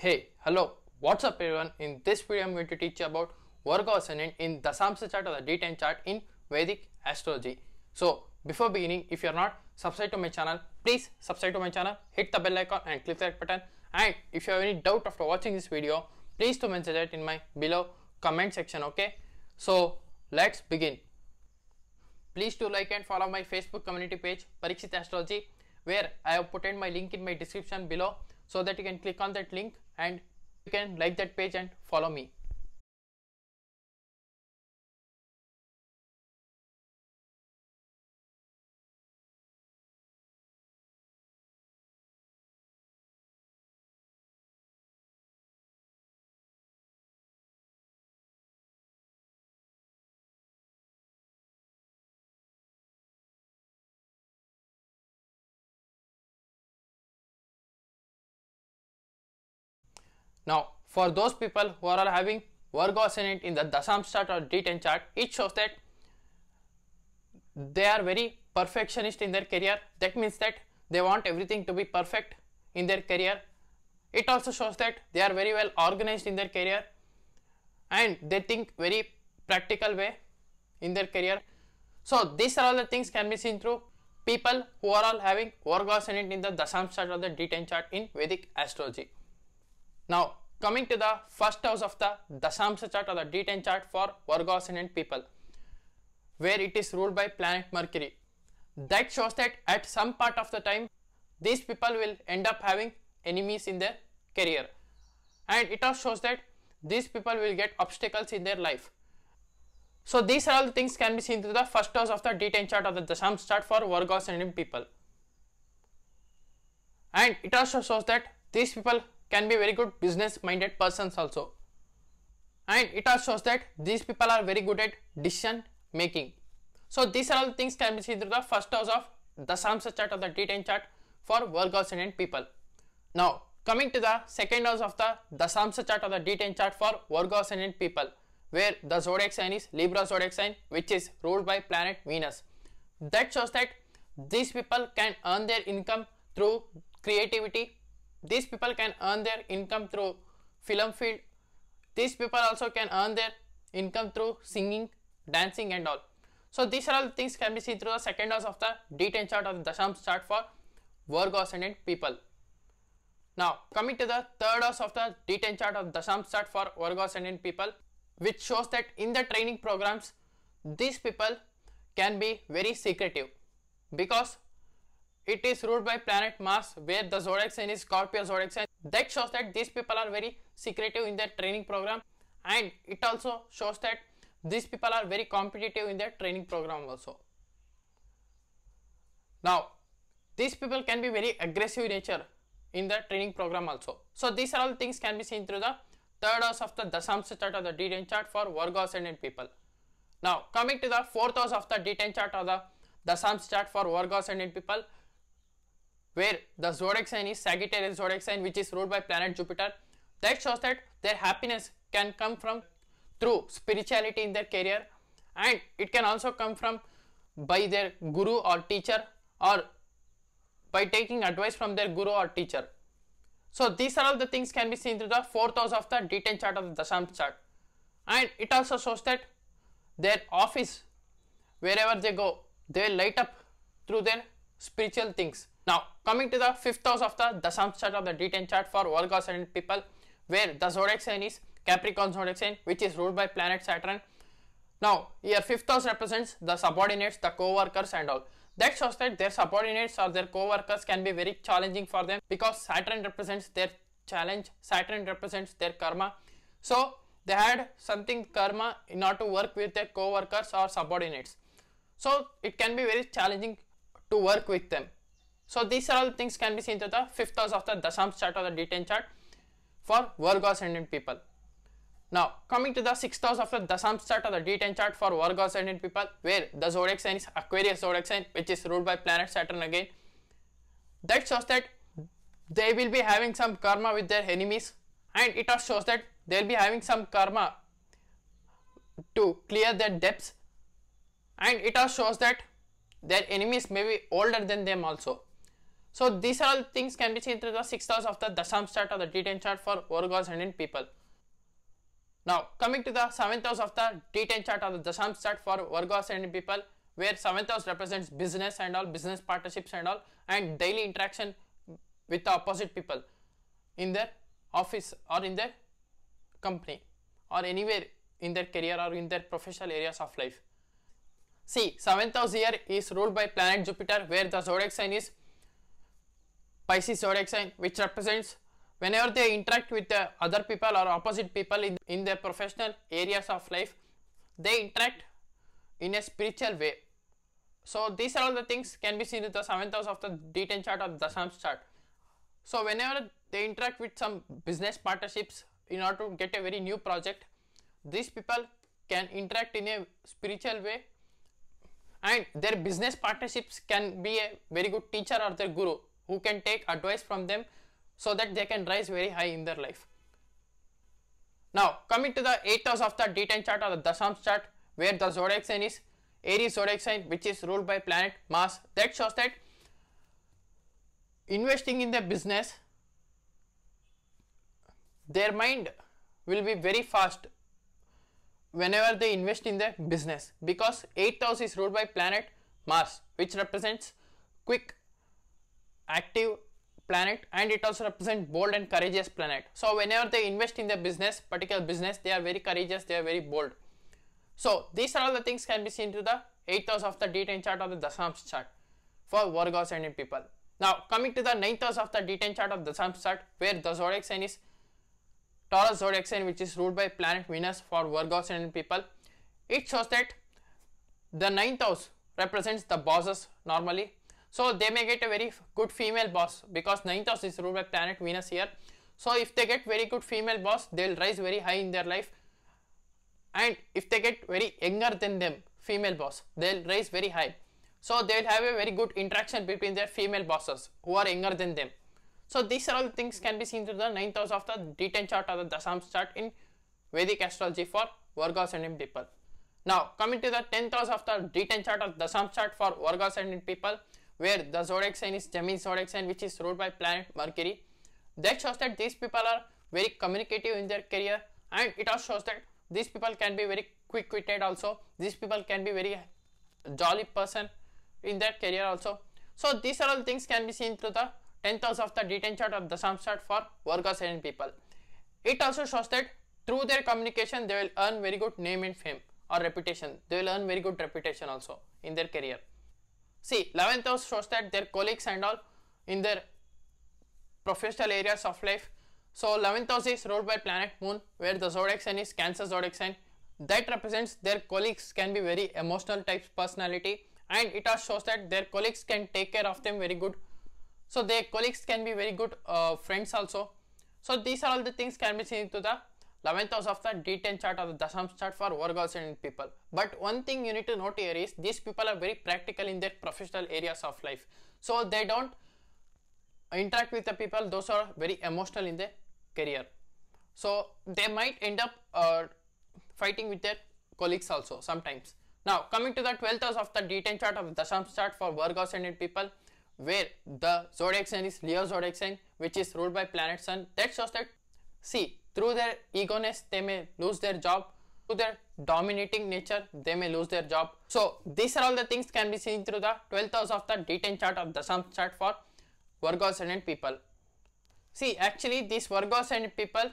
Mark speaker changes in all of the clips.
Speaker 1: Hey, hello, what's up everyone? In this video, I'm going to teach you about Virgo Ascendant in Dasamsa chart or the D10 chart in Vedic astrology. So, before beginning, if you're not subscribed to my channel, please subscribe to my channel, hit the bell icon and click that button. And if you have any doubt after watching this video, please do mention that in my below comment section, okay? So, let's begin. Please do like and follow my Facebook community page, Parikshit Astrology, where I have put in my link in my description below so that you can click on that link and you can like that page and follow me Now, for those people who are having work ascendant in the Dasam chart or D10 chart, it shows that they are very perfectionist in their career. That means that they want everything to be perfect in their career. It also shows that they are very well organized in their career and they think very practical way in their career. So, these are all the things can be seen through people who are all having Virgo ascendant in the Dasam chart or the D10 chart in Vedic astrology. Now, Coming to the first house of the Dasamsa chart or the D10 chart for Virgo ascendant people, where it is ruled by planet Mercury. That shows that at some part of the time, these people will end up having enemies in their career. And it also shows that these people will get obstacles in their life. So these are all the things can be seen through the first house of the D10 chart or the Dasamsa chart for Virgo ascendant people. And it also shows that these people can be very good business minded persons also and it also shows that these people are very good at decision making so these are all things can be seen through the first house of the samsa chart of the d10 chart for work ascendant people now coming to the second house of the dasamsa chart of the d10 chart for virgo ascendant people where the zodiac sign is libra zodiac sign which is ruled by planet venus that shows that these people can earn their income through creativity these people can earn their income through film field. These people also can earn their income through singing, dancing and all. So these are all things can be seen through the second house of the D10 chart of the Dashams chart for work ascendant people. Now coming to the third house of the D10 chart of Dashams chart for work ascendant people which shows that in the training programs these people can be very secretive because it is ruled by planet Mars where the zodiac sign is Scorpio zodiac sign. That shows that these people are very secretive in their training program and it also shows that these people are very competitive in their training program also. Now, these people can be very aggressive in nature in the training program also. So, these are all things can be seen through the third house of the Dasamsa chart or the D10 chart for Virgo ascendant people. Now, coming to the fourth house of the D10 chart or the Dasamsa chart for Virgo ascendant people, where the zodiac sign is Sagittarius zodiac sign which is ruled by planet Jupiter that shows that their happiness can come from through spirituality in their career and it can also come from by their guru or teacher or by taking advice from their guru or teacher. So these are all the things can be seen through the fourth house of the detailed chart of the Dasham chart and it also shows that their office wherever they go they light up through their spiritual things. Now Coming to the fifth house of the Dasam chart of the D10 chart for Virgo ascendant people, where the zodiac sign is Capricorn zodiac sign, which is ruled by planet Saturn. Now, here fifth house represents the subordinates, the co-workers and all. That shows that their subordinates or their co-workers can be very challenging for them because Saturn represents their challenge, Saturn represents their karma. So, they had something karma in order to work with their co-workers or subordinates. So, it can be very challenging to work with them. So these are all things can be seen to the fifth house of the Dasam chart or the d chart for Virgo ascendant people. Now coming to the sixth house of the Dasam chart or the d chart for Virgo ascendant people where the zodiac sign is Aquarius zodiac sign which is ruled by planet Saturn again. That shows that they will be having some karma with their enemies and it also shows that they will be having some karma to clear their debts and it also shows that their enemies may be older than them also so these are all things can be seen through the six house of the Dasam chart or the D10 chart for Virgos and in people. Now coming to the seventh house of the D10 chart or the Dasam chart for Virgos and in people where seventh house represents business and all business partnerships and all and daily interaction with the opposite people in their office or in their company or anywhere in their career or in their professional areas of life. See, seventh house here is ruled by planet Jupiter where the zodiac sign is Pisces zodiac sign which represents whenever they interact with the other people or opposite people in, in their professional areas of life, they interact in a spiritual way. So these are all the things can be seen in the seventh house of the D10 chart or the Dasams chart. So whenever they interact with some business partnerships in order to get a very new project, these people can interact in a spiritual way and their business partnerships can be a very good teacher or their guru who can take advice from them so that they can rise very high in their life. Now coming to the 8th house of the D10 chart or the Dasams chart where the zodiac sign is Aries zodiac sign which is ruled by planet Mars that shows that investing in the business their mind will be very fast whenever they invest in the business because 8th house is ruled by planet Mars which represents quick active planet and it also represents bold and courageous planet. So whenever they invest in their business, particular business, they are very courageous, they are very bold. So these are all the things can be seen to the 8th house of the D10 chart of the dashams chart for Virgo ascendant people. Now coming to the 9th house of the D10 chart of the dashams chart where the zodiac sign is Taurus zodiac sign which is ruled by planet Venus for Virgo ascendant people. It shows that the 9th house represents the bosses normally so they may get a very good female boss because ninth house is ruled by planet Venus here. So if they get very good female boss, they will rise very high in their life. And if they get very younger than them, female boss, they will rise very high. So they will have a very good interaction between their female bosses who are younger than them. So these are all things can be seen through the ninth house of the D10 chart or the Dasam chart in Vedic astrology for Virgos and people. Now coming to the 10th house of the D10 chart or Dasam chart for Virgos and people where the zodiac sign is Gemini zodiac sign which is ruled by planet Mercury. That shows that these people are very communicative in their career and it also shows that these people can be very quick witted also. These people can be very jolly person in their career also. So these are all things can be seen through the 10th house of the d chart of the Sam chart for Virgo sign people. It also shows that through their communication they will earn very good name and fame or reputation. They will earn very good reputation also in their career. See, 11th house shows that their colleagues and all in their professional areas of life. So, 11th house is ruled by planet moon where the zodiac sign is cancer zodiac sign. That represents their colleagues can be very emotional types personality and it also shows that their colleagues can take care of them very good. So, their colleagues can be very good uh, friends also. So, these are all the things can be seen to the 11th house of the D10 chart or the Dasams chart for work and people. But one thing you need to note here is these people are very practical in their professional areas of life. So they don't interact with the people, those are very emotional in their career. So they might end up uh, fighting with their colleagues also sometimes. Now coming to the 12th house of the D10 chart of the Dasams chart for work ascendant people where the zodiac sign is Leo zodiac sign which is ruled by planet sun that shows that see through their eagerness, they may lose their job. Through their dominating nature, they may lose their job. So these are all the things can be seen through the 12th house of the D10 chart of the Dasam chart for Virgo ascendant people. See, actually these Virgo ascendant people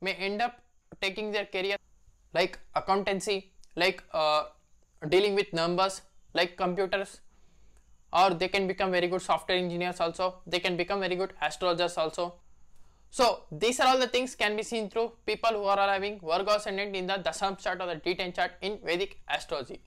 Speaker 1: may end up taking their career like accountancy, like uh, dealing with numbers, like computers, or they can become very good software engineers also they can become very good astrologers also so these are all the things can be seen through people who are having Virgo ascendant in the Dasam chart or the D10 chart in Vedic astrology.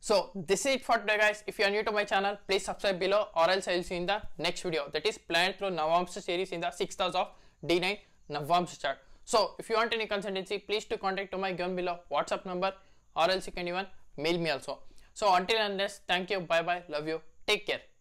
Speaker 1: So this is it for today guys. If you are new to my channel, please subscribe below or else I will see you in the next video. That is planned through Navamsa series in the 6th house of D9 Navamsa chart. So if you want any consultancy, please to contact to my given below WhatsApp number or else you can even mail me also. So until unless, thank you, bye bye, love you, take care.